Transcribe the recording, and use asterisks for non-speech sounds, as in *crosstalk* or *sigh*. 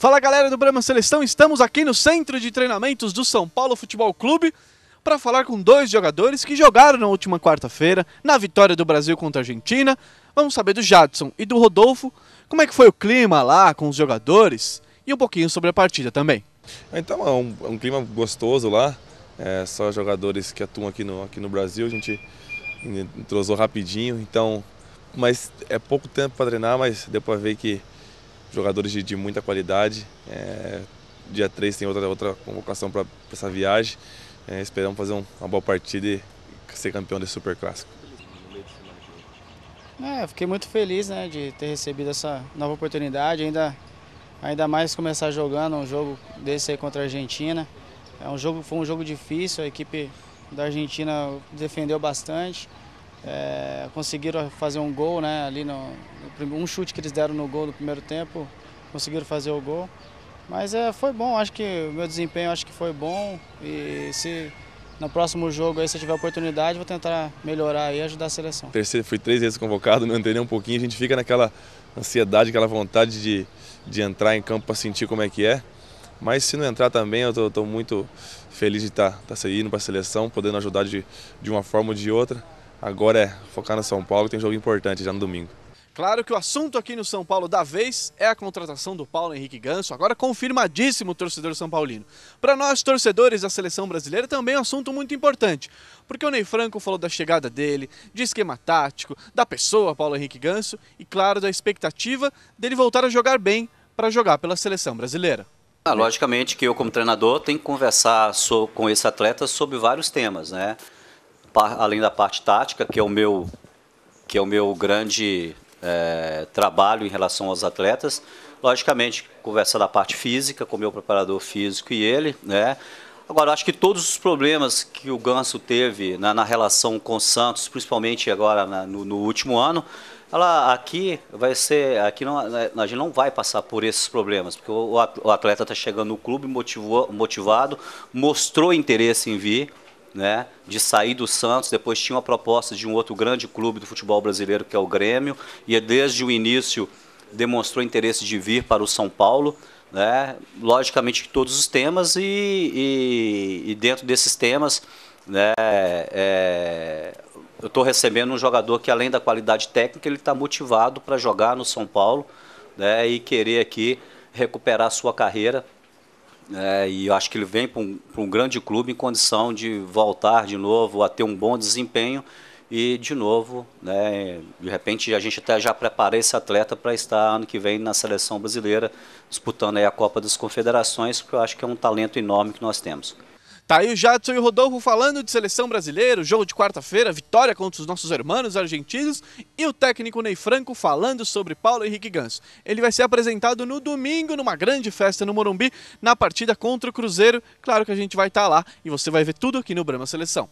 Fala galera do Brahma Seleção, estamos aqui no centro de treinamentos do São Paulo Futebol Clube para falar com dois jogadores que jogaram na última quarta-feira na vitória do Brasil contra a Argentina. Vamos saber do Jadson e do Rodolfo, como é que foi o clima lá com os jogadores e um pouquinho sobre a partida também. Então é um, é um clima gostoso lá, é, só jogadores que atuam aqui no, aqui no Brasil, a gente entrosou rapidinho, então mas é pouco tempo para treinar, mas deu para ver que jogadores de, de muita qualidade. É, dia 3 tem outra, outra convocação para essa viagem. É, esperamos fazer um, uma boa partida e ser campeão desse Super Clássico. É, fiquei muito feliz né, de ter recebido essa nova oportunidade, ainda, ainda mais começar jogando um jogo desse aí contra a Argentina. É um jogo, foi um jogo difícil, a equipe da Argentina defendeu bastante, é, conseguiram fazer um gol né, ali no, um chute que eles deram no gol no primeiro tempo, conseguiram fazer o gol. Mas é, foi bom, acho que o meu desempenho acho que foi bom e se no próximo jogo aí se eu tiver oportunidade vou tentar melhorar e ajudar a seleção. Terceiro, fui três vezes convocado, não *laughs* entendi um pouquinho, a gente fica naquela ansiedade, aquela vontade de, de entrar em campo para sentir como é que é. Mas se não entrar também, eu estou muito feliz de estar tá, tá indo para a seleção, podendo ajudar de, de uma forma ou de outra. Agora é focar no São Paulo, tem um jogo importante já no domingo. Claro que o assunto aqui no São Paulo da vez é a contratação do Paulo Henrique Ganso, agora confirmadíssimo torcedor são paulino. Para nós, torcedores da seleção brasileira, também é um assunto muito importante, porque o Ney Franco falou da chegada dele, de esquema tático, da pessoa Paulo Henrique Ganso e, claro, da expectativa dele voltar a jogar bem para jogar pela seleção brasileira. Ah, logicamente que eu, como treinador, tenho que conversar com esse atleta sobre vários temas, né? Além da parte tática, que é o meu, que é o meu grande é, trabalho em relação aos atletas. Logicamente, conversa da parte física, com o meu preparador físico e ele, né? Agora, acho que todos os problemas que o Ganso teve na, na relação com o Santos, principalmente agora na, no, no, último ano, ela aqui vai ser. Aqui não, né, a gente não vai passar por esses problemas, porque o, o atleta está chegando no clube motivou, motivado, mostrou interesse em vir né, de sair do Santos, depois tinha uma proposta de um outro grande clube do futebol brasileiro, que é o Grêmio, e é desde o início demonstrou interesse de vir para o São Paulo, né, logicamente todos os temas, e, e, e dentro desses temas, né, é, eu estou recebendo um jogador que, além da qualidade técnica, ele está motivado para jogar no São Paulo né, e querer aqui recuperar sua carreira é, e eu acho que ele vem para um, um, grande clube em condição de voltar de novo a ter um bom desempenho e de novo, né, de repente a gente até já prepara esse atleta para estar ano que vem na seleção brasileira disputando a Copa das Confederações, porque eu acho que é um talento enorme que nós temos. Tá aí o Jadson e o Rodolfo falando de seleção brasileira, jogo de quarta-feira, vitória contra os nossos hermanos argentinos e o técnico Ney Franco falando sobre Paulo Henrique Ganso. Ele vai ser apresentado no domingo numa grande festa no Morumbi, na partida contra o Cruzeiro. Claro que a gente vai estar tá lá e você vai ver tudo aqui no Brama Seleção.